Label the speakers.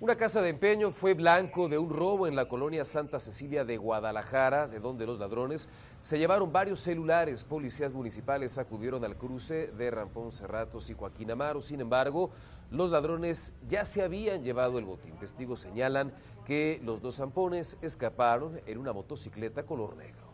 Speaker 1: Una casa de empeño fue blanco de un robo en la colonia Santa Cecilia de Guadalajara, de donde los ladrones se llevaron varios celulares. Policías municipales acudieron al cruce de Rampón Cerratos y Joaquín Amaro. Sin embargo, los ladrones ya se habían llevado el botín. Testigos señalan que los dos zampones escaparon en una motocicleta color negro.